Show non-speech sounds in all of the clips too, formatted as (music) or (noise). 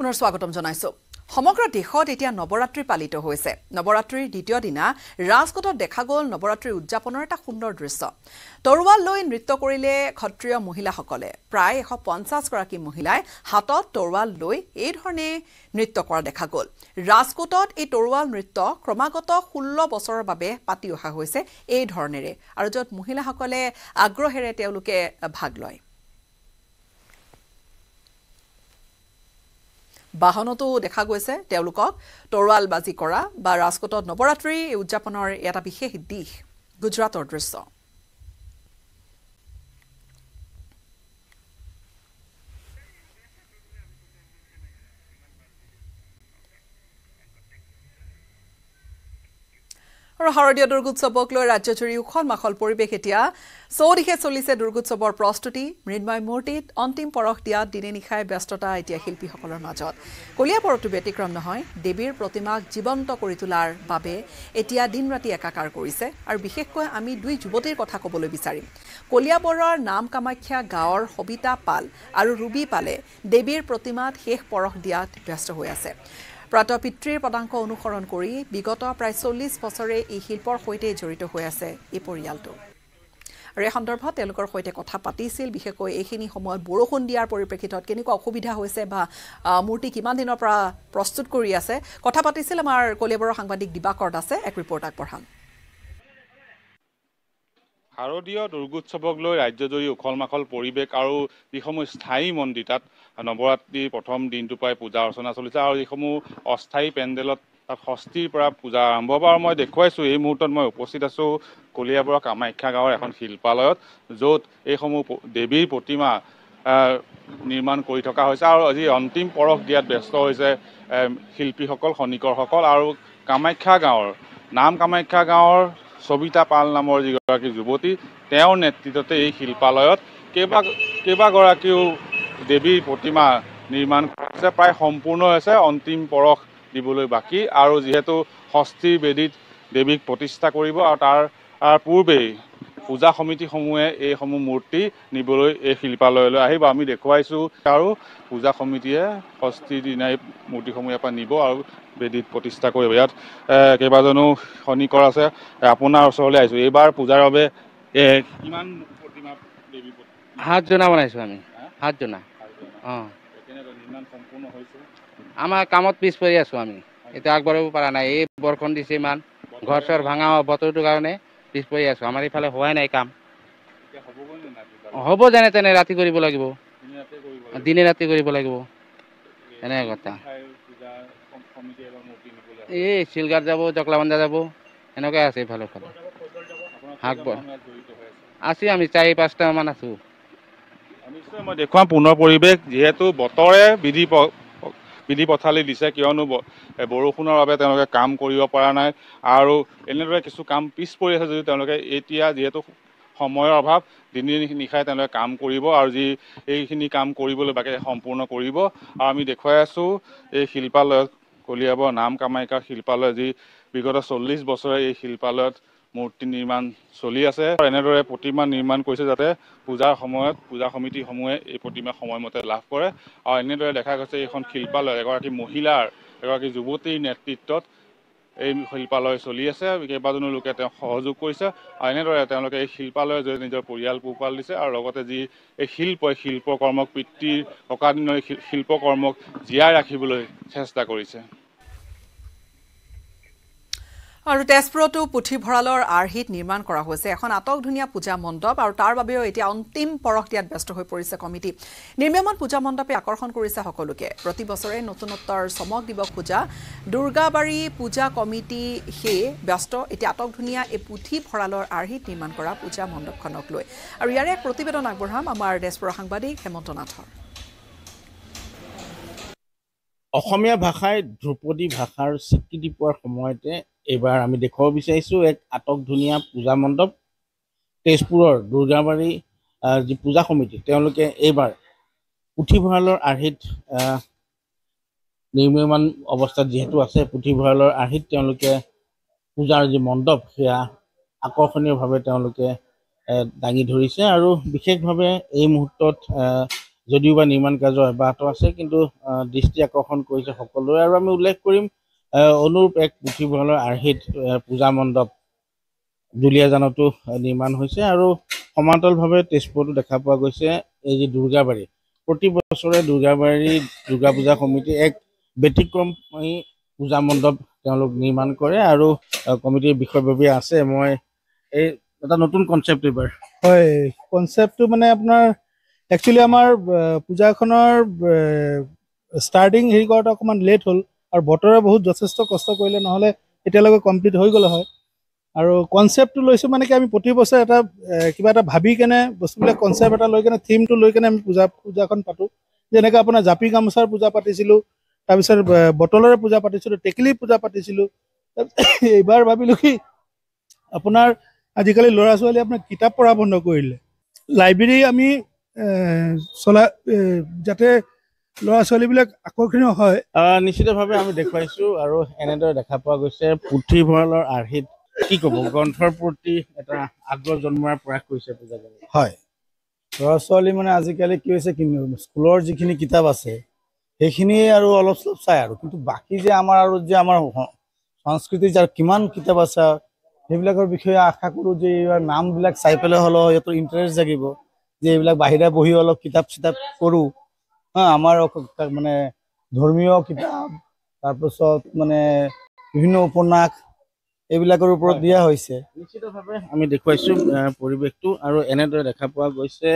পুনৰ স্বাগতম জনাইছোঁ সমগ্ৰ দেশত এতিয়া নৱৰাত্ৰি পালিত হৈছে নৱৰাত্ৰিৰ দ্বিতীয় দিনা ৰাজকোটত দেখা গ'ল নৱৰাত্ৰিৰ উদযাপনৰ এটা সুন্দৰ দৃশ্য তৰোৱাল লৈ নৃত্য কৰিলে ক্ষত্ৰিয় মহিলাসকলে প্ৰায় এশ পঞ্চাছগৰাকী মহিলাই হাতত তৰোৱাল লৈ এইধৰণে নৃত্য কৰা দেখা গ'ল ৰাজকোটত এই তৰোৱাল নৃত্য ক্ৰমাগত ষোল্ল বছৰৰ বাবে পাতি অহা হৈছে এই ধৰণেৰে আৰু য'ত মহিলাসকলে আগ্ৰহেৰে তেওঁলোকে ভাগ লয় বাহনতো দেখা গৈছে তেওঁলোকক তৰোৱালবাজি কৰা বা ৰাজকোটত নৱৰাত্ৰি উদযাপনৰ এটা বিশেষ দিশ গুজৰাটৰ দৃশ্য আৰু শাৰদীয় দুৰ্গোৎসৱক লৈ ৰাজ্যজুৰি উখল মাখল পৰিৱেশ এতিয়া চৌদিশে চলিছে দুৰ্গোৎসৱৰ প্ৰস্তুতি মৃন্ময় মূৰ্তিত অন্তিম পৰশ দিয়া দিনে নিশাই ব্যস্ততা এতিয়া শিল্পীসকলৰ মাজত কলীয়া পৰশটো ব্যতিক্ৰম নহয় দেৱীৰ প্ৰতিমাক জীৱন্ত কৰি তোলাৰ বাবে এতিয়া দিন ৰাতি একাকাৰ কৰিছে আৰু বিশেষকৈ আমি দুই যুৱতীৰ কথা ক'বলৈ বিচাৰিম কলীয়া বৰৰ নাম কামাখ্যা গাঁৱৰ সবিতা পাল আৰু ৰুবি পালে দেৱীৰ প্ৰতিমাত শেষ পৰশ দিয়াত ব্যস্ত হৈ আছে প্ৰাত পিতৃৰ পদাংক অনুসৰণ কৰি বিগত প্ৰায় চল্লিছ বছৰে এই শিল্পৰ সৈতে জড়িত হৈ আছে এই পৰিয়ালটো আৰু এই সন্দৰ্ভত তেওঁলোকৰ সৈতে কথা পাতিছিল বিশেষকৈ এইখিনি সময়ত বৰষুণ দিয়াৰ পৰিপ্ৰেক্ষিতত কেনেকুৱা অসুবিধা হৈছে বা মূৰ্তি কিমান দিনৰ পৰা প্ৰস্তুত কৰি আছে কথা পাতিছিল আমাৰ কলিয়াবৰৰ সাংবাদিক দিবাকৰ দাসে এক ৰিপৰ্ট আগবঢ়াল শাৰদীয় দুৰ্গোৎসৱক লৈ ৰাজ্যজুৰি উখল মাখল পৰিৱেশ আৰু যিসমূহ স্থায়ী মন্দিৰ তাত নৱৰাত্ৰিৰ প্ৰথম দিনটো পৰাই পূজা অৰ্চনা চলিছে আৰু যিসমূহ অস্থায়ী পেণ্ডেলত তাত ষষ্ঠীৰ পৰা পূজা আৰম্ভ হ'ব আৰু মই দেখুৱাইছোঁ এই মুহূৰ্তত মই উপস্থিত আছোঁ কলিয়াবৰ কামাখ্যা গাঁৱৰ এখন শিল্পালয়ত য'ত এইসমূহ দেৱীৰ প্ৰতিমা নিৰ্মাণ কৰি থকা হৈছে আৰু আজি অন্তিম পৰশ দিয়াত ব্যস্ত হৈছে শিল্পীসকল খনিকৰসকল আৰু কামাখ্যা গাঁৱৰ নাম কামাখ্যা গাঁৱৰ সবিতা পাল নামৰ যিগৰাকী যুৱতী তেওঁৰ নেতৃত্বতে এই শিল্পালয়ত কেইবা কেইবাগৰাকীও দেৱীৰ প্ৰতিমা নিৰ্মাণ কৰিছে প্ৰায় সম্পূৰ্ণ হৈছে অন্তিম পৰশ দিবলৈ বাকী আৰু যিহেতু ষষ্ঠী বেদীত দেৱীক প্ৰতিষ্ঠা কৰিব আৰু তাৰ পূৰ্বেই পূজা সমিতিসমূহে এইসমূহ মূৰ্তি নিবলৈ এই শিল্পালয়লৈ আহিব আমি দেখুৱাইছোঁ আৰু পূজা সমিতিয়ে ষষ্ঠীৰ দিনাই মূৰ্তিসমূহ ইয়াৰ পৰা নিব আৰু বেদীত প্ৰতিষ্ঠা কৰিব ইয়াত কেইবাজনো খনিকৰ আছে আপোনাৰ ওচৰলৈ আহিছোঁ এইবাৰ পূজাৰ বাবে কিমান সাতজনা বনাইছোঁ আমি সাতজনা অঁ আমাৰ কামত পিছ পৰি আছোঁ আমি এতিয়া আগবাঢ়িব পৰা নাই এই বৰষুণ দিছে ইমান ঘৰ চৰ ভাঙা বতৰটোৰ কাৰণে পিছ পৰি আছো আমাৰ এইফালে হোৱাই নাই কাম হ'ব যেনে তেনে ৰাতি কৰিব লাগিব দিনে ৰাতি কৰিব লাগিব এনে কথা এই চিলগাৰ যাব জকলাবন্ধা যাব এনেকুৱাই আছে ইফালে ইফালে শাক আছে আমি চাৰি পাঁচটামান আছো দেখুৱাম পুনৰ পৰিৱেশ যিহেতু বতৰে বৃদ্ধি বিধি পথালি দিছে কিয়নো বৰষুণৰ বাবে তেওঁলোকে কাম কৰিব পৰা নাই আৰু এনেদৰে কিছু কাম পিছ পৰি আছে যদিও তেওঁলোকে এতিয়া যিহেতু সময়ৰ অভাৱ দিনে নিশাই তেওঁলোকে কাম কৰিব আৰু যি এইখিনি কাম কৰিবলৈ বাকী সম্পূৰ্ণ কৰিব আৰু আমি দেখুৱাই আছোঁ এই শিল্পালয়ত কলিয়াবৰ নাম কামাখ্যা শিল্পালয় যি বিগত চল্লিছ বছৰে এই শিল্পালয়ত মূৰ্তি নিৰ্মাণ চলি আছে এনেদৰে প্ৰতিমা নিৰ্মাণ কৰিছে যাতে পূজাৰ সময়ত পূজা সমিতিসমূহে এই প্ৰতিমা সময়মতে লাভ কৰে আৰু এনেদৰে দেখা গৈছে এইখন শিল্পালয় এগৰাকী মহিলাৰ এগৰাকী যুৱতীৰ নেতৃত্বত এই শিল্পালয় চলি আছে কেইবাজনো লোকে তেওঁক সহযোগ কৰিছে আৰু এনেদৰে তেওঁলোকে এই শিল্পালয়ৰ জৰিয়তে নিজৰ পৰিয়াল পোহপাল দিছে আৰু লগতে যি এই শিল্প এই শিল্পকৰ্মক পিতৃৰ ককাদিনৰ শিল্পকৰ্মক জীয়াই ৰাখিবলৈ চেষ্টা কৰিছে আৰু তেজপুৰতো পুথিভঁৰালৰ আৰ্হিত নিৰ্মাণ কৰা হৈছে এখন আটকধুনীয়া পূজা মণ্ডপ আৰু তাৰ বাবেও এতিয়া অন্তিম পৰশ দিয়াত ব্যস্ত হৈ পৰিছে কমিটি নিৰ্মীয়মান পূজা মণ্ডপে আকৰ্ষণ কৰিছে সকলোকে প্ৰতি বছৰে নতুনত্বৰ চমক দিৱস পূজা দুৰ্গাবাৰী পূজা কমিটি সেয়ে ব্যস্ত এতিয়া আটকধুনীয়া এই পুথিভঁৰালৰ আৰ্হিত নিৰ্মাণ কৰা পূজা মণ্ডপখনক লৈ আৰু ইয়াৰে এক প্ৰতিবেদন আগবঢ়াম আমাৰ তেজপুৰৰ সাংবাদিক হেমন্ত নাথৰ অসমীয়া ভাষাই ধ্ৰুপদী ভাষাৰ স্বীকৃতি পোৱাৰ সময়তে এইবাৰ আমি দেখুৱাব বিচাৰিছোঁ এক আটক ধুনীয়া পূজা মণ্ডপ তেজপুৰৰ দুৰ্গাবাৰী যি পূজা সমিতি তেওঁলোকে এইবাৰ পুথিভঁৰালৰ আৰ্হিত নিৰ্মীয়মান অৱস্থাত যিহেতু আছে পুথিভঁৰালৰ আৰ্হিত তেওঁলোকে পূজাৰ যি মণ্ডপ সেয়া আকৰ্ষণীয়ভাৱে তেওঁলোকে দাঙি ধৰিছে আৰু বিশেষভাৱে এই মুহূৰ্তত যদিও বা নিৰ্মাণ কাজ অব্যাহত আছে কিন্তু দৃষ্টি আকৰ্ষণ কৰিছে সকলোৱে আৰু আমি উল্লেখ কৰিম অনুৰূপ এক পুথিভঁৰালৰ আৰ্হিত পূজা মণ্ডপ জুলিয়াজানতো নিৰ্মাণ হৈছে আৰু সমান্তৰভাবে তেজপুৰতো দেখা পোৱা গৈছে এই যি দুৰ্গাবাৰী প্ৰতি বছৰে দুৰ্গাবাৰী দুৰ্গা পূজা সমিতি এক ব্যতিক্ৰম পূজা মণ্ডপ তেওঁলোক নিৰ্মাণ কৰে আৰু কমিটিৰ বিষয়ববী আছে মই এই এটা নতুন কনচেপ্ট এইবাৰ হয় কনচেপ্টটো মানে আপোনাৰ একচুৱেলি আমাৰ পূজাখনৰ ষ্টাৰ্টিং হেৰি কৰাটো অকণমান লেট হ'ল আৰু বতৰে বহুত যথেষ্ট কষ্ট কৰিলে নহ'লে এতিয়ালৈকে কমপ্লিট হৈ গ'লে হয় আৰু কনচেপ্টটো লৈছোঁ মানে কি আমি প্ৰতি বছৰে এটা কিবা এটা ভাবি কেনে বস্তুবিলাক কনচেপ্ট এটা লৈ কেনে থিমটো লৈ কেনে আমি পূজা পূজাখন পাতোঁ যেনেকৈ আপোনাৰ জাপি গামোচাৰ পূজা পাতিছিলোঁ তাৰপিছত বটলৰে পূজা পাতিছিলোঁ টেকেলি পূজা পাতিছিলোঁ এইবাৰ ভাবিলোঁ কি আপোনাৰ আজিকালি ল'ৰা ছোৱালীয়ে আপোনাৰ কিতাপ পঢ়া বন্ধ কৰিলে লাইব্ৰেৰী আমি চলা যাতে ল'ৰা ছোৱালীবিলাক আকৰ্ষণীয় হয় নিশ্চিতভাৱে আমি দেখুৱাইছোঁ আৰু এনেদৰে দেখা পোৱা গৈছে পুথিভঁৰালৰ আৰ্হিত কি ক'ব গ্ৰন্থৰ প্ৰতি এটা আগ্ৰহ জন্মাৰ প্ৰয়াস কৰিছে পূজা হয় ল'ৰা ছোৱালী মানে আজিকালি কি হৈছে স্কুলৰ যিখিনি কিতাপ আছে সেইখিনিয়ে আৰু অলপ চলপ চাই আৰু কিন্তু বাকী যে আমাৰ আৰু যে আমাৰ সংস্কৃতি যাৰ কিমান কিতাপ আছে সেইবিলাকৰ বিষয়ে আশা কৰোঁ যে এইবাৰ নামবিলাক চাই পেলাই হ'লেও সিহঁতৰ ইণ্টাৰেষ্ট জাগিব যে এইবিলাক বাহিৰা বহি অলপ কিতাপ চিতাপ কৰোঁ হা আমাৰ মানে ধৰ্মীয় কিতাপ তাৰপিছত মানে বিভিন্ন উপন্যাস এইবিলাকৰ ওপৰত দিয়া হৈছে নিশ্চিতভাৱে আমি দেখুৱাইছোঁ পৰিৱেশটো আৰু এনেদৰে দেখা পোৱা গৈছে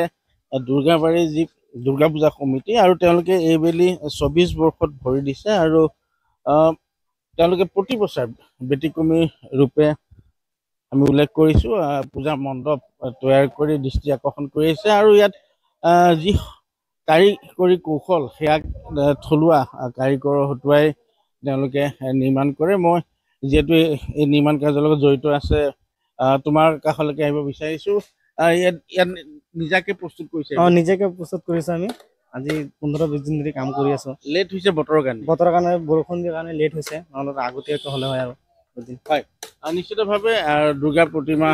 দুৰ্গাবাৰী যি দুৰ্গা পূজা সমিতি আৰু তেওঁলোকে এইবেলি চৌবিছ বৰ্ষত ভৰি দিছে আৰু তেওঁলোকে প্ৰতি বছৰ ব্যতিক্ৰমী ৰূপে আমি উল্লেখ কৰিছো পূজা মণ্ডপ তৈয়াৰ কৰি দৃষ্টি আকৰ্ষণ কৰি আছে আৰু ইয়াত যি কাৰিকৰী কৌশল সেয়া থলুৱা কাৰিকৰ হতুৱাই তেওঁলোকে নিৰ্মাণ কৰে মই যিহেতু এই নিৰ্মাণ কাৰ্যৰ লগত জড়িত আছে তোমাৰ কাষলৈকে আহিব বিচাৰিছো ইয়াত ইয়াত নিজাকে প্ৰস্তুত কৰিছে অঁ নিজাকে প্ৰস্তুত কৰিছো আমি আজি পোন্ধৰ বিছ দিন ধৰি কাম কৰি আছো লেট হৈছে বতৰৰ কাৰণে বতৰৰ কাৰণে বৰষুণ দিয়াৰ কাৰণে লেট হৈছে নহ'লে আগতীয়াকৈ হ'লে হয় আৰু নিশ্চিতভাৱে দুৰ্গা প্ৰতিমা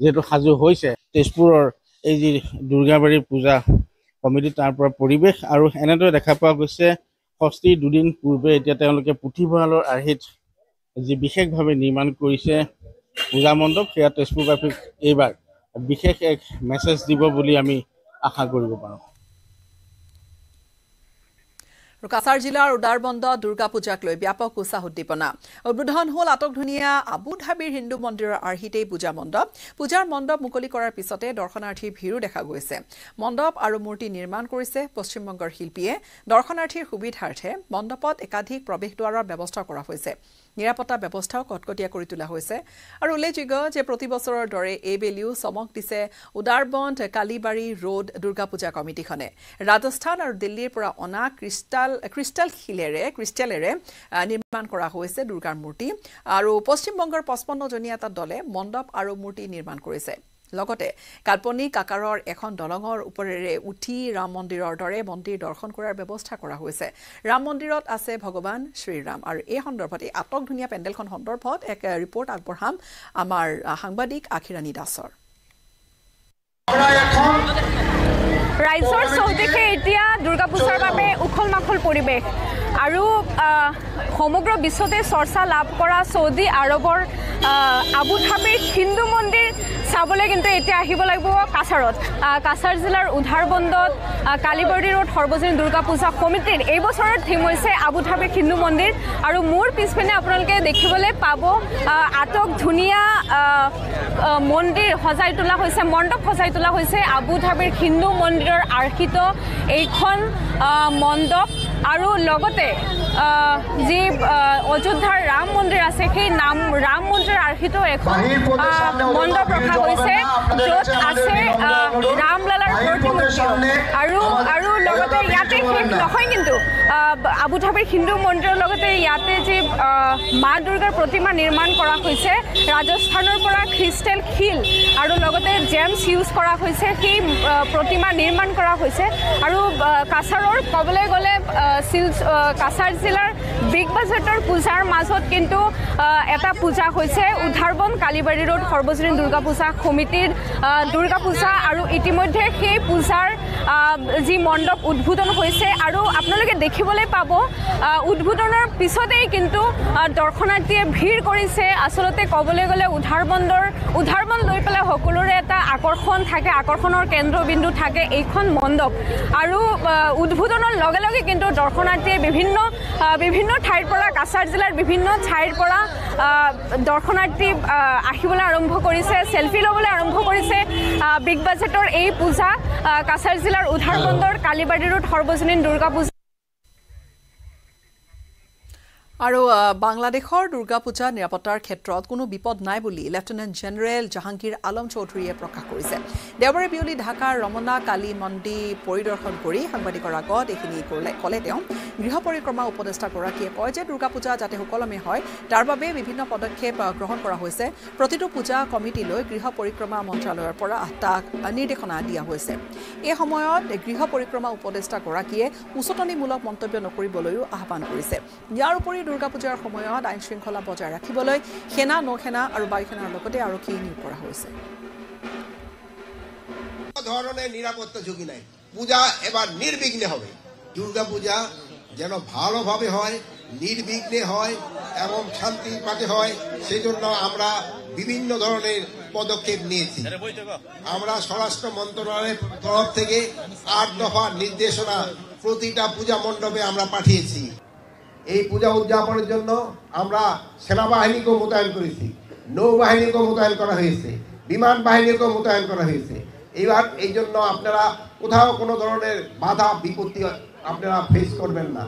যিহেতু সাজু হৈছে তেজপুৰৰ এই যি দুৰ্গাবাৰী পূজা কমিটি তাৰ পৰা পৰিৱেশ আৰু এনেদৰে দেখা পোৱা গৈছে ষষ্ঠী দুদিন পূৰ্বে এতিয়া তেওঁলোকে পুথিভঁৰালৰ আৰ্হিত যি বিশেষভাৱে নিৰ্মাণ কৰিছে পূজা মণ্ডপ সেয়া তেজপুৰবাসীক এইবাৰ বিশেষ এক মেছেজ দিব বুলি আমি আশা কৰিব পাৰোঁ কাছাৰ জিলাৰ উদাৰবন্দ দুৰ্গা পূজাক লৈ ব্যাপক উৎসাহ উদ্দীপনা উদ্বোধন হ'ল আটকধুনীয়া আবু ধাবিৰ হিন্দু মন্দিৰৰ আৰ্হিতেই পূজা মণ্ডপ পূজাৰ মণ্ডপ মুকলি কৰাৰ পিছতে দৰ্শনাৰ্থীৰ ভিৰো দেখা গৈছে মণ্ডপ আৰু মূৰ্তি নিৰ্মাণ কৰিছে পশ্চিমবংগৰ শিল্পীয়ে দৰ্শনাৰ্থীৰ সুবিধাৰ্থে মণ্ডপত একাধিক প্ৰৱেশ দুৱাৰৰ ব্যৱস্থা কৰা হৈছে নিৰাপত্তা ব্যৱস্থাও কটকটীয়া কৰি তোলা হৈছে আৰু উল্লেখযোগ্য যে প্ৰতিবছৰৰ দৰে এইবেলিও চমক দিছে উদাৰবন্ধ কালিবাৰী ৰোড দুৰ্গা পূজা কমিটিখনে ৰাজস্থান আৰু দিল্লীৰ পৰা অনা ক্ৰিষ্টাল ক্ৰিষ্টেল শিলেৰে ক্ৰিষ্টেলেৰে নিৰ্মাণ কৰা হৈছে দুৰ্গাৰ মূৰ্তি আৰু পশ্চিমবংগৰ পঁচপন্নজনী এটা দলে মণ্ডপ আৰু মূৰ্তি নিৰ্মাণ কৰিছে লগতে কাল্পনিক আকাৰৰ এখন দলঙৰ ওপৰেৰে উঠি ৰাম মন্দিৰৰ দৰে মন্দিৰ দৰ্শন কৰাৰ ব্যৱস্থা কৰা হৈছে ৰাম মন্দিৰত আছে ভগৱান শ্ৰীৰাম আৰু এই সন্দৰ্ভত এই আটক ধুনীয়া পেণ্ডেলখন সন্দৰ্ভত এক ৰিপৰ্ট আগবঢ়াম আমাৰ সাংবাদিক আখিৰাণী দাসৰ ৰাইজৰ চৌদিশে এতিয়া দুৰ্গা পূজাৰ বাবে উখল মাখল পৰিৱেশ আৰু সমগ্ৰ বিশ্বতে চৰ্চা লাভ কৰা চৌদি আৰৱৰ আবু ধাবিৰ হিন্দু মন্দিৰ চাবলৈ কিন্তু এতিয়া আহিব লাগিব কাছাৰত কাছাৰ জিলাৰ উধাৰবন্দত কালিবৰ্দি ৰোড সৰ্বজনীন দুৰ্গা পূজা সমিতিৰ এই বছৰৰ থিম হৈছে আবুধাবি হিন্দু মন্দিৰ আৰু মোৰ পিছপিনে আপোনালোকে দেখিবলৈ পাব আটক ধুনীয়া মন্দিৰ সজাই তোলা হৈছে মণ্ডপ সজাই তোলা হৈছে আবুধাবিৰ হিন্দু মন্দিৰৰ আৰ্হিত এইখন মণ্ডপ আৰু লগতে যি অযোধ্যাৰ ৰাম মন্দিৰ আছে সেই নাম ৰাম মন্দিৰ আৰ্হিত এখন মণ্ডপ ৰখা 나올 셋, 셋, 아셋, 아, আৰু আৰু লগতে ইয়াতে শেষ নহয় কিন্তু আবুধাবিৰ হিন্দু মন্দিৰৰ লগতে ইয়াতে যি মা দুৰ্গাৰ প্ৰতিমা নিৰ্মাণ কৰা হৈছে ৰাজস্থানৰ পৰা খ্ৰীষ্টেল শিল আৰু লগতে জেমছ ইউজ কৰা হৈছে সেই প্ৰতিমা নিৰ্মাণ কৰা হৈছে আৰু কাছাৰৰ ক'বলৈ গ'লে চিল কাছাৰ জিলাৰ বিগ বাজেটৰ পূজাৰ মাজত কিন্তু এটা পূজা হৈছে উদ্ধাৰবন কালিবাৰী ৰোড সৰ্বজনীন দুৰ্গা পূজা সমিতিৰ দুৰ্গা পূজা আৰু ইতিমধ্যে সেই পূজাৰ যি মণ্ডপ উদ্বোধন হৈছে আৰু আপোনালোকে দেখিবলৈ পাব উদ্বোধনৰ পিছতেই কিন্তু দৰ্শনাৰ্থীয়ে ভিৰ কৰিছে আচলতে ক'বলৈ গ'লে উধাৰবন্দৰ উধাৰবন লৈ পেলাই সকলোৰে এটা আকৰ্ষণ থাকে আকৰ্ষণৰ কেন্দ্ৰবিন্দু থাকে এইখন মণ্ডপ আৰু উদ্বোধনৰ লগে লগে কিন্তু দৰ্শনাৰ্থীয়ে বিভিন্ন বিভিন্ন ঠাইৰ পৰা কাছাৰ জিলাৰ বিভিন্ন ঠাইৰ পৰা দৰ্শনাৰ্থী আহিবলৈ আৰম্ভ কৰিছে চেলফি ল'বলৈ আৰম্ভ কৰিছে বিগ বাজেটৰ এই পূজা কাছাৰ জিলাৰ উধাৰকণ্ডৰ কালিবাৰী ৰোড সৰ্বজনীন দুৰ্গা পূজা আৰু বাংলাদেশৰ দুৰ্গা পূজা নিৰাপত্তাৰ ক্ষেত্ৰত কোনো বিপদ নাই বুলি লেফটেনেণ্ট জেনেৰেল জাহাংগীৰ আলম চৌধুৰীয়ে প্ৰকাশ কৰিছে দেওবাৰে বিয়লি ঢাকাৰ ৰমনা কালী মন্দিৰ পৰিদৰ্শন কৰি সাংবাদিকৰ আগত এইখিনি ক'লে তেওঁ গৃহ পৰিক্ৰমা উপদেষ্টাগৰাকীয়ে কয় যে দুৰ্গা পূজা যাতে সুকলমে হয় তাৰ বাবে বিভিন্ন পদক্ষেপ গ্ৰহণ কৰা হৈছে প্ৰতিটো পূজা কমিটিলৈ গৃহ পৰিক্ৰমা মন্ত্ৰালয়ৰ পৰা আটা নিৰ্দেশনা দিয়া হৈছে এই সময়ত গৃহ পৰিক্ৰমা উপদেষ্টাগৰাকীয়ে উচতনিমূলক মন্তব্য নকৰিবলৈও আহ্বান কৰিছে ইয়াৰ উপৰি দুৰ্গাপূজাৰ সময়ত আইন শৃঙ্খলা বজাই ৰাখিবলৈ সেনা নৌসেনা আৰু বায়ুসেনাৰ লগতে আৰক্ষী নিয়োগ কৰা হৈছে ধরনের নিরাপত্তা ঝুঁকি নাই পূজা এবার নির্বিঘ্নে হবে দুর্গা পূজা যেন ভালোভাবে হয় নির্বিঘ্নে হয় এবং শান্তির পাতে হয় জন্য আমরা বিভিন্ন ধরনের পদক্ষেপ নিয়েছি আমরা স্বরাষ্ট্র মন্ত্রণালয়ের তরফ থেকে আট দফা নির্দেশনা প্রতিটা পূজা মণ্ডপে আমরা পাঠিয়েছি এই পূজা উদযাপনের জন্য আমরা সেনাবাহিনীকেও মোতায়েন করেছি নৌবাহিনীকেও মোতায়েন করা হয়েছে বিমান বাহিনীকেও মোতায়েন করা হয়েছে এবার এই জন্য আপনারা কোথাও কোনো ধরনের বাধা বিপত্তি আপনারা ফেস করবেন না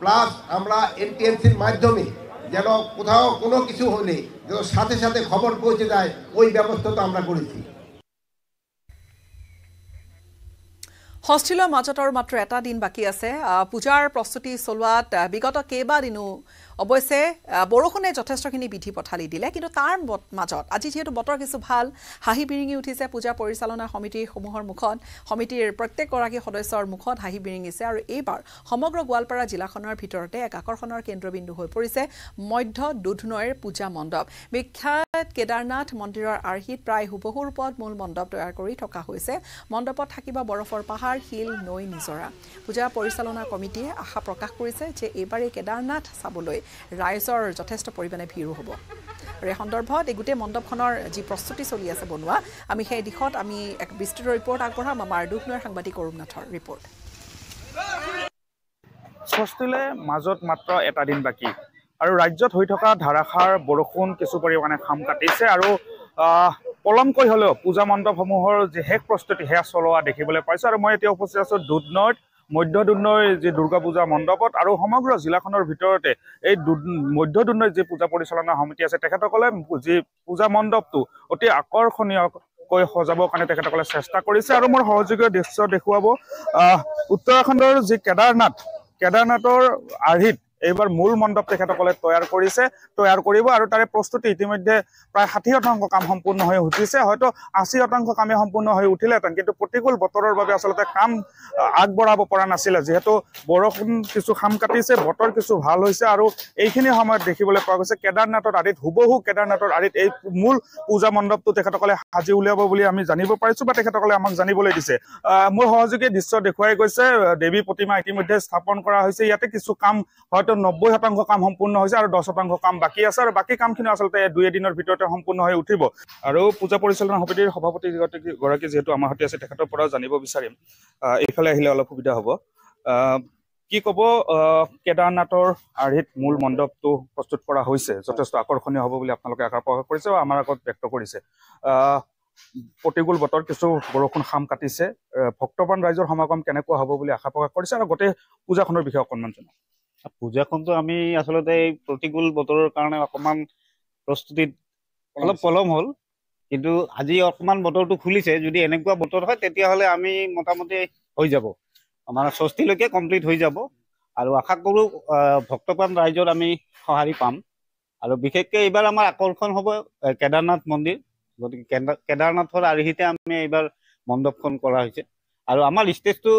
প্লাস আমরা এনটিএমসির মাধ্যমে যেন কোথাও কোনো কিছু হলে যেন সাথে সাথে খবর পৌঁছে যায় ওই তো আমরা করেছি হষ্টেলৰ মাজত আৰু মাত্ৰ এটা দিন বাকী আছে পূজাৰ প্ৰস্তুতি চলোৱাত বিগত কেইবাদিনো অৱশ্যে বৰষুণে যথেষ্টখিনি বিধি পথালি দিলে কিন্তু তাৰ মাজত আজি যিহেতু বতৰ কিছু ভাল হাঁহি বিৰিঙি উঠিছে পূজা পৰিচালনা সমিতিসমূহৰ মুখত সমিতিৰ প্ৰত্যেকগৰাকী সদস্যৰ মুখত হাঁহি বিৰিঙিছে আৰু এইবাৰ সমগ্ৰ গোৱালপাৰা জিলাখনৰ ভিতৰতে এক আকৰ্ষণৰ কেন্দ্ৰবিন্দু হৈ পৰিছে মধ্য দুধ নৈৰ পূজা মণ্ডপ বিখ্যাত কেদাৰনাথ মন্দিৰৰ আৰ্হিত প্ৰায় হুবহু ৰূপত মূল মণ্ডপ তৈয়াৰ কৰি থকা হৈছে মণ্ডপত থাকিব বৰফৰ পাহাৰ শিল নৈ নিজৰা পূজা পৰিচালনা কমিটিয়ে আশা প্ৰকাশ কৰিছে যে এইবাৰেই কেদাৰনাথ চাবলৈ ৰাইজৰ যথেষ্ট পৰিমাণে ভিৰো হ'ব আৰু এই সন্দৰ্ভত এই গোটেই মণ্ডপখনৰ যি প্ৰস্তুতি চলি আছে বনোৱা আমি সেই দিশত আমি এক বিস্তৃত ৰিপৰ্ট আগবঢ়াম আমাৰ দুখনৈৰ সাংবাদিক অৰুণ নাথৰ ৰিপৰ্ট ষষ্ঠীলৈ মাজত মাত্ৰ এটা দিন বাকী আৰু ৰাজ্যত হৈ থকা ধাৰাসাৰ বৰষুণ কিছু পৰিমাণে খাম কাটিছে আৰু পলমকৈ হ'লেও পূজা মণ্ডপসমূহৰ যি শেষ প্ৰস্তুতি সেয়া চলোৱা দেখিবলৈ পাইছোঁ আৰু মই এতিয়া উপস্থিত আছোঁ দুধনৈত মধ্য দুণ্ডৈ যি দুৰ্গা পূজা মণ্ডপত আৰু সমগ্ৰ জিলাখনৰ ভিতৰতে এই মধ্য দুণ্ডৈ যি পূজা পৰিচালনা সমিতি আছে তেখেতসকলে যি পূজা মণ্ডপটো অতি আকৰ্ষণীয়কৈ সজাবৰ কাৰণে তেখেতসকলে চেষ্টা কৰিছে আৰু মোৰ সহযোগীয় দৃশ্য দেখুৱাব উত্তৰাখণ্ডৰ যি কেদাৰনাথ কেদাৰনাথৰ আৰ্হিত এইবাৰ মূল মণ্ডপ তেখেতসকলে তৈয়াৰ কৰিছে তৈয়াৰ কৰিব আৰু তাৰে প্ৰস্তুতি ইতিমধ্যে প্ৰায় ষাঠি শতাংশ কাম সম্পূৰ্ণ হৈ উঠিছে হয়তো আশী শতাংশ কামে সম্পূৰ্ণ হৈ উঠিলেহেঁতেন কিন্তু প্ৰতিকূল বতৰৰ বাবে আচলতে কাম আগবঢ়াব পৰা নাছিলে যিহেতু বৰষুণ কিছু খাম কাটিছে বতৰ কিছু ভাল হৈছে আৰু এইখিনি সময়ত দেখিবলৈ পোৱা গৈছে কেদাৰনাথৰ আদিত হুবহু কেদাৰনাথৰ আদিত এই মূল পূজা মণ্ডপটো তেখেতসকলে সাজি উলিয়াব বুলি আমি জানিব পাৰিছো বা তেখেতসকলে আমাক জানিবলৈ দিছে মোৰ সহযোগী দৃশ্য দেখুৱাই গৈছে দেৱী প্ৰতিমা ইতিমধ্যে স্থাপন কৰা হৈছে ইয়াতে কিছু কাম হয়তো হয়তো নব্বৈ শতাংশ কাম সম্পূৰ্ণ হৈছে আৰু দহ শতাংশ কাম বাকী আছে আৰু বাকী আচলতে দুই এদিনৰ ভিতৰতে সম্পূৰ্ণ হৈ উঠিব আৰু পূজা পৰিচালনা সমিতিৰ সভাপতি গৰাকী যিহেতু আমাৰ সৈতে আছে তেখেতৰ পৰা জানিব বিচাৰিম এইফালে আহিলে অলপ সুবিধা হ'ব কি ক'ব কেদাৰনাথৰ আৰ্হিত মূল মণ্ডপটো প্ৰস্তুত কৰা হৈছে যথেষ্ট আকৰ্ষণীয় হ'ব বুলি আপোনালোকে আশা প্ৰকাশ কৰিছে আৰু আমাৰ আগত ব্যক্ত কৰিছে প্ৰতিকূল বতৰ কিছু বৰষুণ সাম কাটিছে ভক্তপ্ৰাণ ৰাইজৰ সমাগম কেনেকুৱা হ'ব বুলি আশা প্ৰকাশ কৰিছে আৰু গোটেই পূজাখনৰ বিষয়ে অকণমান জনাওক পূজাখনটো আমি আচলতে এই প্ৰতিকূল বতৰৰ কাৰণে অকণমান প্ৰস্তুতিত অলপ পলম হ'ল কিন্তু আজি অকণমান বতৰটো খুলিছে যদি এনেকুৱা বতৰ হয় তেতিয়াহ'লে আমি মোটামুটি হৈ যাব আমাৰ লৈকে কমপ্লিট হৈ যাব আৰু আশা কৰো ভক্তপ্ৰাণ ৰাইজৰ আমি সঁহাৰি পাম আৰু বিশেষকে এইবাৰ আমাৰ আকৰ্ষণ হ'ব কেদাৰনাথ মন্দিৰ গতিকে কেদাৰনাথৰ আৰ্হিতে আমি এইবাৰ মণ্ডপখন কৰা হৈছে আৰু আমাৰ ষ্টেজটো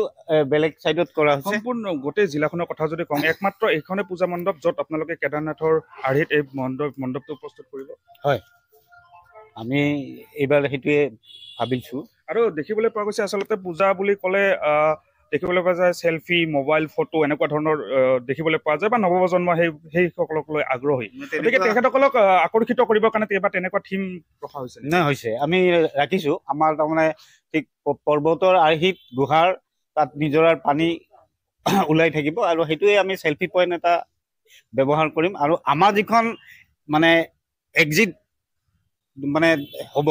বেলেগ চাইডত কৰা হৈছে সম্পূৰ্ণ গোটেই জিলাখনৰ কথা যদি কওঁ একমাত্ৰ এইখনে পূজা মণ্ডপ য'ত আপোনালোকে কেদাৰনাথৰ আৰ্হিত এই মণ্ডপ মণ্ডপটো প্ৰস্তুত কৰিব হয় আমি এইবাৰ সেইটোৱে ভাবিছোঁ আৰু দেখিবলৈ পোৱা গৈছে আচলতে পূজা বুলি ক'লে দেখিবলৈ পোৱা যায় চেলফি মোবাইল ফটো এনেকুৱা ধৰণৰ দেখিবলৈ পোৱা যায় বা নৱপ্ৰজন্ম সেই সেইসকলক লৈ আগ্ৰহী গতিকে তেখেতসকলক আকৰ্ষিত কৰিবৰ কাৰণে কিবা তেনেকুৱা থিম ৰখা হৈছে নাই হৈছে আমি ৰাখিছো আমাৰ তাৰমানে ঠিক পৰ্বতৰ আৰ্হিত গুহাৰ তাত নিজৰাৰ পানী (clears throat) ওলাই থাকিব আৰু সেইটোৱে আমি চেলফি পইণ্ট এটা ব্যৱহাৰ কৰিম আৰু আমাৰ যিখন মানে এক্সিট মানে হ'ব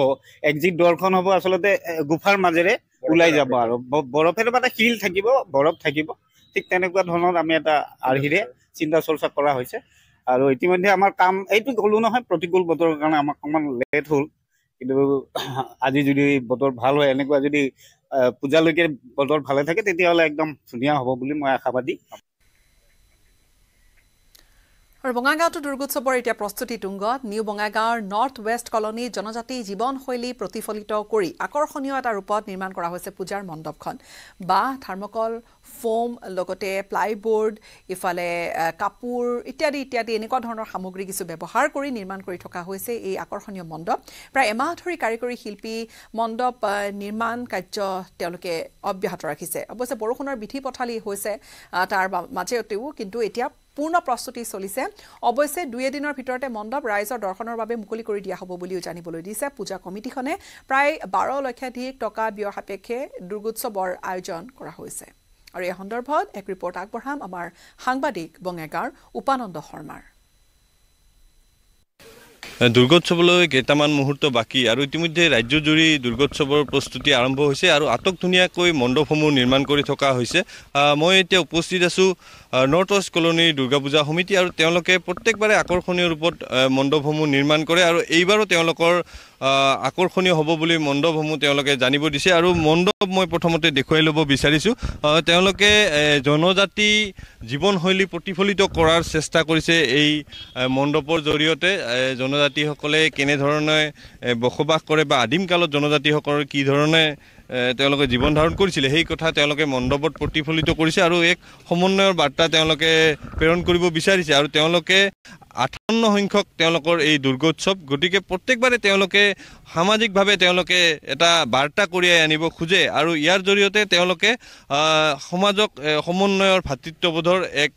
এক্সিট দৰ্শন হ'ব আচলতে গুফাৰ মাজেৰে ওলাই যাব আৰু বৰফেৰে মানে শিল থাকিব বৰফ থাকিব ঠিক তেনেকুৱা ধৰণৰ আমি এটা আৰ্হিৰে চিন্তা চৰ্চা কৰা হৈছে আৰু ইতিমধ্যে আমাৰ কাম এইটো গ'লো নহয় প্ৰতিকূল বতৰৰ কাৰণে আমাক অকণমান লেট হ'ল কিন্তু (clears throat) আজি যদি বতৰ ভাল হয় এনেকুৱা যদি পূজালৈকে বতৰ ভালে থাকে তেতিয়াহ'লে একদম ধুনীয়া হ'ব বুলি মই আশাবাদী আৰু বঙাইগাঁওটো দুৰ্গোৎসৱৰ এতিয়া প্ৰস্তুতি তুংগত নিউ বঙাইগাঁৱৰ নৰ্থ ৱেষ্ট কলনী জনজাতি জীৱনশৈলী প্ৰতিফলিত কৰি আকৰ্ষণীয় এটা ৰূপত নিৰ্মাণ কৰা হৈছে পূজাৰ মণ্ডপখন বাঁহ থাৰ্মকল ফ'ম লগতে প্লাইবৰ্ড ইফালে কাপোৰ ইত্যাদি ইত্যাদি এনেকুৱা ধৰণৰ সামগ্ৰী কিছু ব্যৱহাৰ কৰি নিৰ্মাণ কৰি থকা হৈছে এই আকৰ্ষণীয় মণ্ডপ প্ৰায় এমাহ ধৰি কাৰিকৰী শিল্পী মণ্ডপ নিৰ্মাণ কাৰ্য তেওঁলোকে অব্যাহত ৰাখিছে অৱশ্যে বৰষুণৰ বিধি পথালি হৈছে তাৰ মাজতেও কিন্তু এতিয়া পূৰ্ণ প্ৰস্তুতি চলিছে অৱশ্যে দুই এদিনৰ ভিতৰতে মণ্ডপ ৰাইজৰ দৰ্শনৰ বাবে মুকলি কৰি দিয়া হ'ব বুলিও জানিবলৈ দিছে পূজা কমিটিখনে প্ৰায় বাৰ লক্ষাধিক টকা ব্যয় সাপেক্ষে দুৰ্গোৎসৱৰ আয়োজন কৰা হৈছে আৰু এই সন্দৰ্ভত এক ৰিপৰ্ট আগবঢ়াম আমাৰ সাংবাদিক বঙাইগাঁৱৰ উপানন্দ শৰ্মাৰ দুৰ্গোৎসৱলৈ কেইটামান মুহূৰ্ত বাকী আৰু ইতিমধ্যে ৰাজ্যজুৰি দুৰ্গোৎসৱৰ প্ৰস্তুতি আৰম্ভ হৈছে আৰু আটক ধুনীয়াকৈ মণ্ডপসমূহ নিৰ্মাণ কৰি থকা হৈছে মই এতিয়া উপস্থিত আছোঁ নৰ্থ ৱেষ্ট কলনীৰ দুৰ্গা পূজা সমিতি আৰু তেওঁলোকে প্ৰত্যেকবাৰে আকৰ্ষণীয় ৰূপত মণ্ডপসমূহ নিৰ্মাণ কৰে আৰু এইবাৰো তেওঁলোকৰ আকৰ্ষণীয় হ'ব বুলি মণ্ডপসমূহ তেওঁলোকে জানিব দিছে আৰু মণ্ডপ মই প্ৰথমতে দেখুৱাই ল'ব বিচাৰিছোঁ তেওঁলোকে জনজাতি জীৱনশৈলী প্ৰতিফলিত কৰাৰ চেষ্টা কৰিছে এই মণ্ডপৰ জৰিয়তে জনজাতিসকলে কেনেধৰণে বসবাস কৰে বা আদিম কালত জনজাতিসকলৰ কি ধৰণে তেওঁলোকে জীৱন ধাৰণ কৰিছিলে সেই কথা তেওঁলোকে মণ্ডপত প্ৰতিফলিত কৰিছে আৰু এক সমন্বয়ৰ বাৰ্তা তেওঁলোকে প্ৰেৰণ কৰিব বিচাৰিছে আৰু তেওঁলোকে আঠাৱন্ন সংখ্যক তেওঁলোকৰ এই দুৰ্গোৎসৱ গতিকে প্ৰত্যেকবাৰে তেওঁলোকে সামাজিকভাৱে তেওঁলোকে এটা বাৰ্তা কঢ়িয়াই আনিব খোজে আৰু ইয়াৰ জৰিয়তে তেওঁলোকে সমাজক সমন্বয়ৰ ভাতৃত্ববোধৰ এক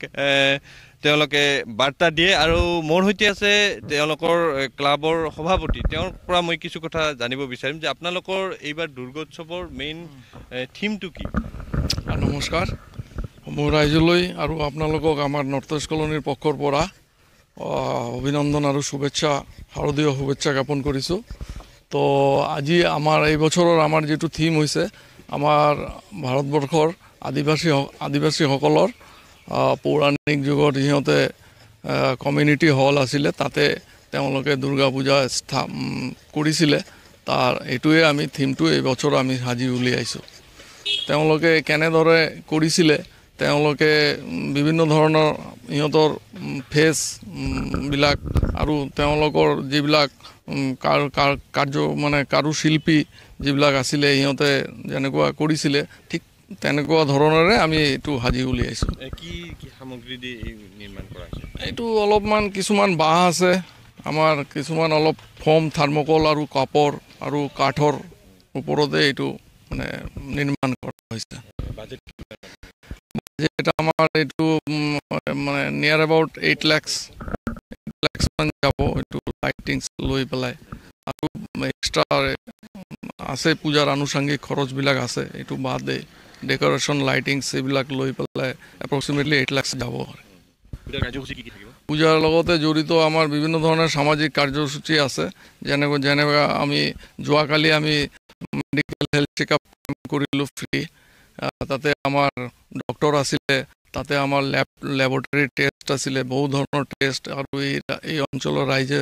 তেওঁলোকে বাৰ্তা দিয়ে আৰু মোৰ সৈতে আছে তেওঁলোকৰ ক্লাবৰ সভাপতি তেওঁৰ পৰা মই কিছু কথা জানিব বিচাৰিম যে আপোনালোকৰ এইবাৰ দুৰ্গোৎসৱৰ মেইন থিমটো কি নমস্কাৰ মোৰ ৰাইজলৈ আৰু আপোনালোকক আমাৰ নৰ্থ ইষ্ট কলনীৰ পক্ষৰ পৰা অভিনন্দন আৰু শুভেচ্ছা শাৰদীয় শুভেচ্ছা জ্ঞাপন কৰিছোঁ তো আজি আমাৰ এই বছৰৰ আমাৰ যিটো থিম হৈছে আমাৰ ভাৰতবৰ্ষৰ আদিবাসী আদিবাসীসকলৰ পৌৰাণিক যুগত সিহঁতে কমিউনিটি হল আছিলে তাতে তেওঁলোকে দুৰ্গা পূজা স্থা কৰিছিলে তাৰ এইটোৱে আমি থিমটো এইবছৰ আমি সাজি উলিয়াইছোঁ তেওঁলোকে কেনেদৰে কৰিছিলে তেওঁলোকে বিভিন্ন ধৰণৰ সিহঁতৰ ফেচবিলাক আৰু তেওঁলোকৰ যিবিলাক কাৰ কাৰ কাৰ্য মানে কাৰুশিল্পী যিবিলাক আছিলে সিহঁতে যেনেকুৱা কৰিছিলে ঠিক তেনেকুৱা ধৰণেৰে আমি এইটো সাজি উলিয়াইছোঁ এইটো অলপমান কিছুমান বাঁহ আছে আমাৰ কিছুমান অলপ ফৰ্ম থাৰ্মকল আৰু কাপৰ আৰু কাঠৰ ওপৰতে এইটো মানে নিৰ্মাণ কৰা হৈছে বাজেট আমাৰ এইটো মানে near about eight lakhs eight লেক্সমান যাব এইটো লাইটিংছ লৈ পেলাই আৰু এক্সট্ৰা আছে পূজাৰ আনুষাংগিক খৰচবিলাক আছে এইটো বাদ দেই ডেকৰেশ্যন লাইটিং এইবিলাক লৈ পেলাই এপ্ৰক্সিমেটলি এইট লাখ যাব পূজাৰ লগতে জড়িত আমাৰ বিভিন্ন ধৰণৰ সামাজিক কাৰ্যসূচী আছে যেনেকৈ যেনেকৈ আমি যোৱাকালি আমি মেডিকেল হেল্থ চেক আপ কৰিলোঁ ফ্ৰী তাতে আমাৰ ডক্টৰ আছিলে তাতে আমাৰ লেব ল্যাবরেটরি টেষ্ট আছিলে বহু ধৰণৰ টেষ্ট আৰু এই এই অঞ্চলৰ ৰাইজে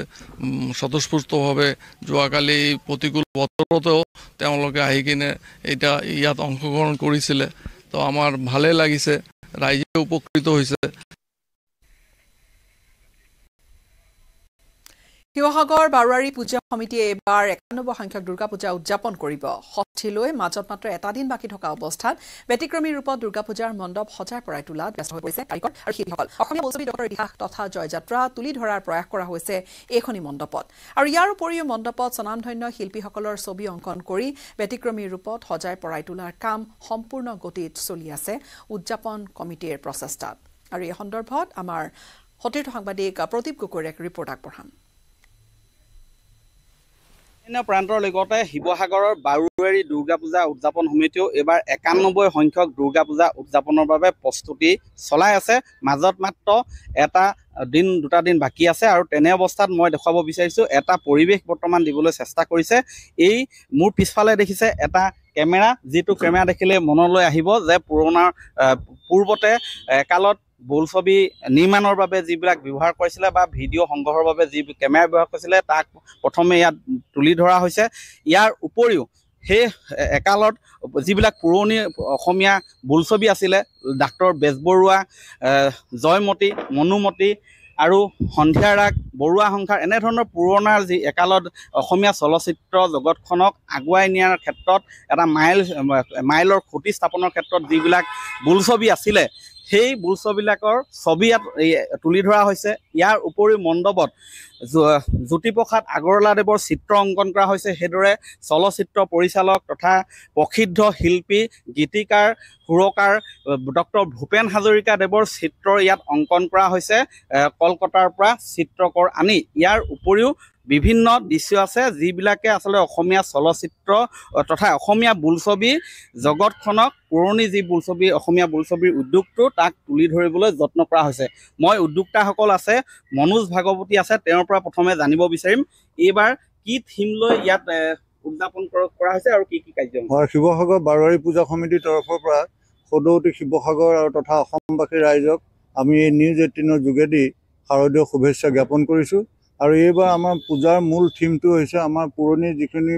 স্বতঃস্ফূৰ্তভাৱে যোৱাকালি প্ৰতিকূল বতৰতেও তেওঁলোকে আহি কিনে এটা ইয়াত অংশগ্ৰহণ কৰিছিলে তো আমাৰ ভালেই লাগিছে রাইজে উপকৃত হৈছে শিৱসাগৰ বাৰোৱাৰী পূজা সমিতিয়ে এইবাৰ একানব্বৈ সংখ্যক দুৰ্গা পূজা উদযাপন কৰিব ষষ্ঠীলৈ মাজত মাত্ৰ এটা দিন বাকী থকা অৱস্থাত ব্যতিক্ৰমী ৰূপত দুৰ্গা পূজাৰ মণ্ডপ সজাই পৰাই তোলাত ব্যস্ত হৈ পৰিছে কাৰিকৰ আৰু শিল্পীসকল অসমীয়া ইতিহাস তথা জয়যাত্ৰা তুলি ধৰাৰ প্ৰয়াস কৰা হৈছে এইখনি মণ্ডপত আৰু ইয়াৰ উপৰিও মণ্ডপত স্বনামধন্য শিল্পীসকলৰ ছবি অংকন কৰি ব্যতিক্ৰমী ৰূপত সজাই পৰাই তোলাৰ কাম সম্পূৰ্ণ গতিত চলি আছে উদযাপন কমিটিৰ প্ৰচেষ্টাত আৰু এই সন্দৰ্ভত আমাৰ সতীৰ্থ সাংবাদিক প্ৰদীপ গগৈৰ ৰিপৰ্ট আগবঢ়াম বিভিন্ন প্ৰান্তৰ লগতে শিৱসাগৰৰ বাৰুৱাৰী দুৰ্গা পূজা উদযাপন সমিতিও এইবাৰ একানব্বৈ সংখ্যক দুৰ্গা পূজা উদযাপনৰ বাবে প্ৰস্তুতি চলাই আছে মাজত মাত্ৰ এটা দিন দুটা দিন বাকী আছে আৰু তেনে অৱস্থাত মই দেখুৱাব বিচাৰিছোঁ এটা পৰিৱেশ বৰ্তমান দিবলৈ চেষ্টা কৰিছে এই মোৰ পিছফালে দেখিছে এটা কেমেৰা যিটো কেমেৰা দেখিলে মনলৈ আহিব যে পুৰণাৰ পূৰ্বতে কালত বোলছবি নিৰ্মাণৰ বাবে যিবিলাক ব্যৱহাৰ কৰিছিলে বা ভিডিঅ' সংগ্ৰহৰ বাবে যি কেমেৰা ব্যৱহাৰ কৰিছিলে তাক প্ৰথমে ইয়াত তুলি ধৰা হৈছে ইয়াৰ উপৰিও সেই একালত যিবিলাক পুৰণি অসমীয়া বোলছবি আছিলে ডাক্তৰ বেজবৰুৱা জয়মতী মনুমতী আৰু সন্ধিয়া ৰাগ বৰুৱা সংসাৰ এনেধৰণৰ পুৰণা যি একালত অসমীয়া চলচ্চিত্ৰ জগতখনক আগুৱাই নিয়াৰ ক্ষেত্ৰত এটা মাইল মাইলৰ খুঁটি স্থাপনৰ ক্ষেত্ৰত যিবিলাক বোলছবি আছিলে সেই বুলচবিলাকৰ ছবি ইয়াত তুলি ধৰা হৈছে ইয়াৰ উপৰিও মণ্ডপত জ্যোতিপ্ৰসাদ আগৰৱালাদেৱৰ চিত্ৰ অংকন কৰা হৈছে সেইদৰে চলচ্চিত্ৰ পৰিচালক তথা প্ৰসিদ্ধ শিল্পী গীতিকাৰ সুৰকাৰ ডক্টৰ ভূপেন হাজৰিকাদেৱৰ চিত্ৰ ইয়াত অংকন কৰা হৈছে কলকাতাৰ পৰা চিত্ৰকৰ আনি ইয়াৰ উপৰিও বিভিন্ন দৃশ্য আছে যিবিলাকে আচলতে অসমীয়া চলচ্চিত্ৰ তথা অসমীয়া বোলছবি জগতখনক পুৰণি যি বোলছবি অসমীয়া বোলছবিৰ উদ্যোগটো তাক তুলি ধৰিবলৈ যত্ন কৰা হৈছে মই উদ্যোক্তাসকল আছে মনোজ ভাগৱতী আছে তেওঁৰ পৰা প্ৰথমে জানিব বিচাৰিম এইবাৰ কি থিম লৈ ইয়াত উদযাপন কৰা হৈছে আৰু কি কি কাৰ্য শিৱসাগৰ বাৰোৱাৰী পূজা সমিতিৰ তৰফৰ পৰা সদৌতি শিৱসাগৰ আৰু তথা অসমবাসী ৰাইজক আমি এই নিউজ এইটিনৰ যোগেদি শাৰদীয় শুভেচ্ছা জ্ঞাপন কৰিছোঁ আৰু এইবাৰ আমাৰ পূজাৰ মূল থিমটো হৈছে আমাৰ পুৰণি যিখিনি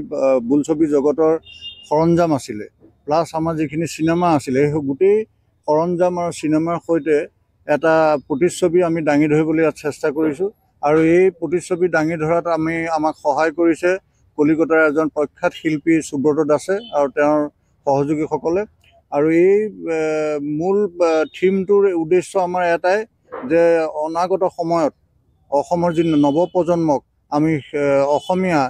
বোলছবি জগতৰ সৰঞ্জাম আছিলে প্লাছ আমাৰ যিখিনি চিনেমা আছিলে সেই গোটেই সৰঞ্জাম আৰু চিনেমাৰ সৈতে এটা প্ৰতিচ্ছবি আমি দাঙি ধৰিবলৈ ইয়াত চেষ্টা কৰিছোঁ আৰু এই প্ৰতিচ্ছবি দাঙি ধৰাত আমি আমাক সহায় কৰিছে কলিকতাৰ এজন প্ৰখ্যাত শিল্পী সুব্ৰত দাসে আৰু তেওঁৰ সহযোগীসকলে আৰু এই মূল থিমটোৰ উদ্দেশ্য আমাৰ এটাই যে অনাগত সময়ত অসমৰ যি নৱপ্ৰজন্মক আমি অসমীয়া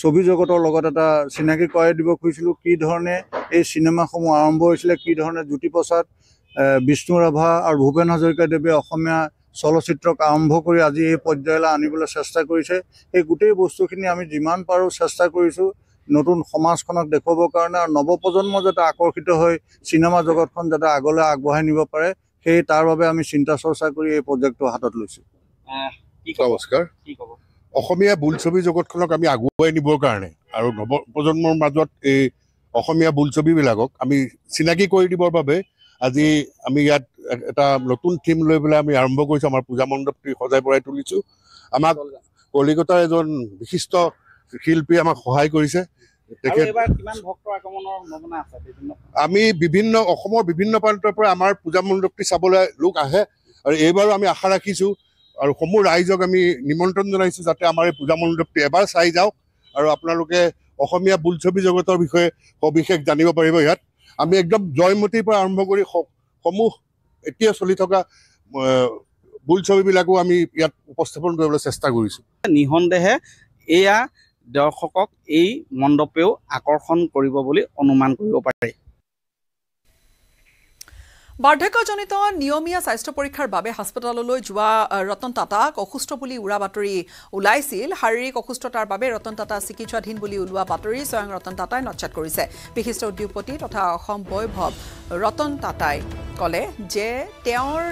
ছবি জগতৰ লগত এটা চিনাকি কৰাই দিব খুজিছিলোঁ কি ধৰণে এই চিনেমাসমূহ আৰম্ভ হৈছিলে কি ধৰণে জ্যোতিপ্ৰসাদ বিষ্ণু ৰাভা আৰু ভূপেন হাজৰিকাদেৱে অসমীয়া চলচ্চিত্ৰক আৰম্ভ কৰি আজি এই পৰ্যায়লৈ আনিবলৈ চেষ্টা কৰিছে এই গোটেই বস্তুখিনি আমি যিমান পাৰোঁ চেষ্টা কৰিছোঁ নতুন সমাজখনক দেখুৱাবৰ কাৰণে আৰু নৱপ্ৰজন্ম যাতে আকৰ্ষিত হৈ চিনেমা জগতখন যাতে আগলৈ আগবঢ়াই নিব পাৰে সেই তাৰ বাবে আমি চিন্তা চৰ্চা কৰি এই প্ৰজেক্টটো হাতত লৈছোঁ অসমীয়া বোলছবি জগতখনক আমি আগুৱাই নিবৰ কাৰণে আৰু নৱ প্ৰজন্মৰ মাজত এই অসমীয়া বোলছবিবিলাকক আমি চিনাকি কৰি দিবৰ বাবে আজি আমি ইয়াত এটা নতুন থিম লৈ পেলাই আমি আৰম্ভ কৰিছোঁ আমাৰ পূজা মণ্ডপটি সজাই পৰাই তুলিছোঁ আমাক কলিকতাৰ এজন বিশিষ্ট শিল্পী আমাক সহায় কৰিছে আমি বিভিন্ন অসমৰ বিভিন্ন প্ৰান্তৰ পৰা আমাৰ পূজা মণ্ডপটি চাবলৈ লোক আহে আৰু এইবাৰো আমি আশা ৰাখিছো আৰু সমূহ ৰাইজক আমি নিমন্ত্ৰণ জনাইছোঁ যাতে আমাৰ এই পূজা মণ্ডপটি এবাৰ চাই যাওক আৰু আপোনালোকে অসমীয়া বোলছবি জগতৰ বিষয়ে সবিশেষ জানিব পাৰিব ইয়াত আমি একদম জয়মতীৰ পৰা আৰম্ভ কৰি সমূহ এতিয়া চলি থকা বোলছবিবিলাকো আমি ইয়াত উপস্থাপন কৰিবলৈ চেষ্টা কৰিছো নিঃসন্দেহে এয়া দৰ্শকক এই মণ্ডপেও আকৰ্ষণ কৰিব বুলি অনুমান কৰিব পাৰে বাৰ্ধক্যজনিত নিয়মীয়া স্বাস্থ্য পৰীক্ষাৰ বাবে হাস্পতাললৈ যোৱা ৰতন টাটাক অসুস্থ বুলি উৰা বাতৰি ওলাইছিল শাৰীৰিক অসুস্থতাৰ বাবে ৰতন টাটা চিকিৎসাধীন বুলি ওলোৱা বাতৰি স্বয়ং ৰতন টাটাই নচ্ছেদ কৰিছে বিশিষ্ট উদ্যোগপতি তথা অসম বৈভৱ ৰতন টাটাই ক'লে যে তেওঁৰ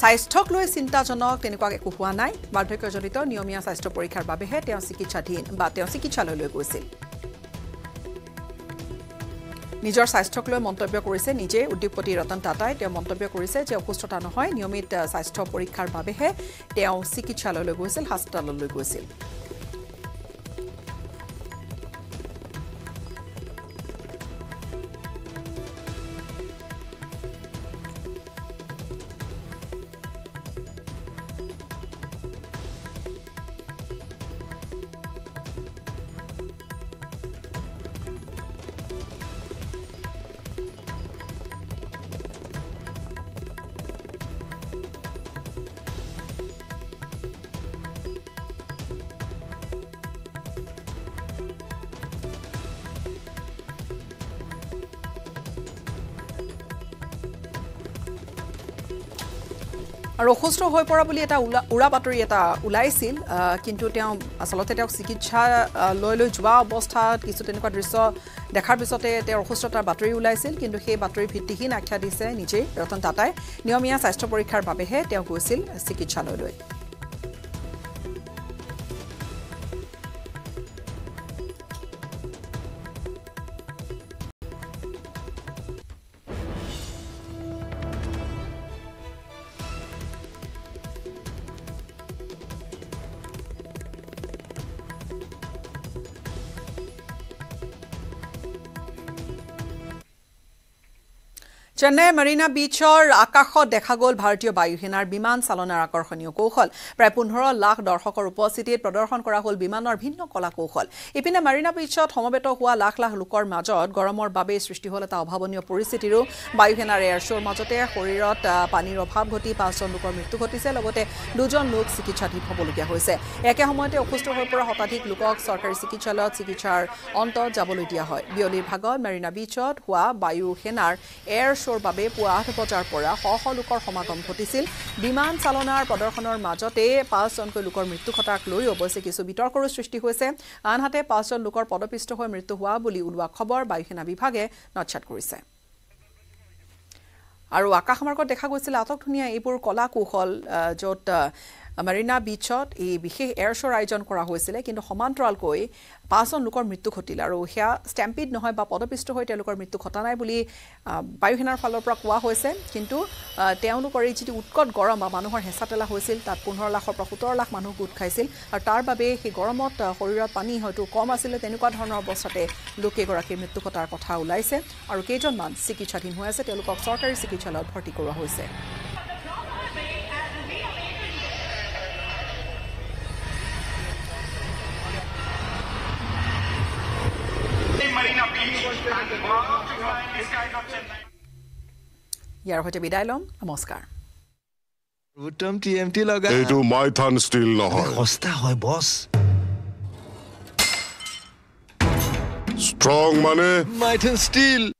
স্বাস্থ্যক লৈ চিন্তাজনক তেনেকুৱা একো হোৱা নাই বাৰ্ধক্যজনিত নিয়মীয়া স্বাস্থ্য পৰীক্ষাৰ বাবেহে তেওঁ চিকিৎসাধীন বা তেওঁ চিকিৎসালয়লৈ গৈছিল নিজৰ স্বাস্থ্যক লৈ মন্তব্য কৰিছে নিজেই উদ্যোগপতি ৰতন টাটাই তেওঁ মন্তব্য কৰিছে যে অসুস্থতা নহয় নিয়মিত স্বাস্থ্য পৰীক্ষাৰ বাবেহে তেওঁ চিকিৎসালয়লৈ গৈছিল হাস্পতাললৈ গৈছিল আৰু অসুস্থ হৈ পৰা বুলি এটা উৰা বাতৰি এটা ওলাইছিল কিন্তু তেওঁ আচলতে তেওঁক চিকিৎসা লৈ লৈ যোৱা অৱস্থাত কিছু তেনেকুৱা দৃশ্য দেখাৰ পিছতে তেওঁৰ অসুস্থতাৰ বাতৰি ওলাইছিল কিন্তু সেই বাতৰি ভিত্তিহীন আখ্যা দিছে নিজেই ৰতন টাটাই নিয়মীয়া স্বাস্থ্য পৰীক্ষাৰ বাবেহে তেওঁ গৈছিল চিকিৎসালয়লৈ চেন্নাই মেৰিনা বীচৰ আকাশত দেখা গ'ল ভাৰতীয় বায়ুসেনাৰ বিমান চালনাৰ আকৰ্ষণীয় কৌশল প্ৰায় পোন্ধৰ লাখ দৰ্শকৰ উপস্থিতিত প্ৰদৰ্শন কৰা হ'ল বিমানৰ ভিন্ন কলা কৌশল ইপিনে মেৰিনা বীচত সমবেত হোৱা লাখ লাখ লোকৰ মাজত গৰমৰ বাবেই সৃষ্টি হ'ল এটা অভাৱনীয় পৰিস্থিতিৰো বায়ুসেনাৰ এয়াৰ শ্ব'ৰ মাজতে শৰীৰত পানীৰ অভাৱ ঘটি পাঁচজন লোকৰ মৃত্যু ঘটিছে লগতে দুজন লোক চিকিৎসাধীন হ'বলগীয়া হৈছে একে সময়তে অসুস্থ হৈ পৰা শতাধিক লোকক চৰকাৰী চিকিৎসালয়ত চিকিৎসাৰ অন্তত যাবলৈ দিয়া হয় বিয়লিৰ ভাগত মেৰিনা বীচত হোৱা বায়ুসেনাৰ এয়াৰ শ্বৰ বাবে পুৱা আঠ বজাৰ পৰা শ শ লোকৰ সমাগম ঘটিছিল বিমান চালনাৰ প্ৰদৰ্শনৰ মাজতে পাঁচজনকৈ লোকৰ মৃত্যু ঘটাক লৈ অৱশ্যে কিছু বিতৰ্কৰো সৃষ্টি হৈছে আনহাতে পাঁচজন লোকৰ পদপিষ্ট হৈ মৃত্যু হোৱা বুলি ওলোৱা খবৰ বায়ুসেনা বিভাগে নচ্ছেদ কৰিছে আৰু আকাশমাৰ্গত দেখা গৈছিল আটক ধুনীয়া এইবোৰ কলা কৌশল য'ত মেৰিনা বীচত এই বিশেষ এয়াৰ শ্ব'ৰ আয়োজন কৰা হৈছিলে কিন্তু সমান্তৰালকৈ পাঁচজন লোকৰ মৃত্যু ঘটিল আৰু সেয়া ষ্টেম্পিড নহয় বা পদপিষ্ট হৈ তেওঁলোকৰ মৃত্যু ঘটা নাই বুলি বায়ু সেনাৰ ফালৰ পৰা কোৱা হৈছে কিন্তু তেওঁলোকৰ এই যিটো উৎকট গৰম বা মানুহৰ হেঁচা তেলা হৈছিল তাত পোন্ধৰ লাখৰ পৰা সোতৰ লাখ মানুহ গোট খাইছিল আৰু তাৰ বাবে সেই গৰমত শৰীৰত পানী হয়তো কম আছিলে তেনেকুৱা ধৰণৰ অৱস্থাতে লোককেইগৰাকীৰ মৃত্যু ঘটাৰ কথা ওলাইছে আৰু কেইজনমান চিকিৎসাধীন হৈ আছে তেওঁলোকক চৰকাৰী চিকিৎসালয়ত ভৰ্তি কৰোৱা হৈছে ইয়াৰ সৈতে বিদায় ল'ম নমস্কাৰ উত্তম টি এম টি লগা এইটো মাই থান ষ্টিল নহয় সস্তা হয় বস ষ্ট্ৰং মানে মাই থান ষ্টিল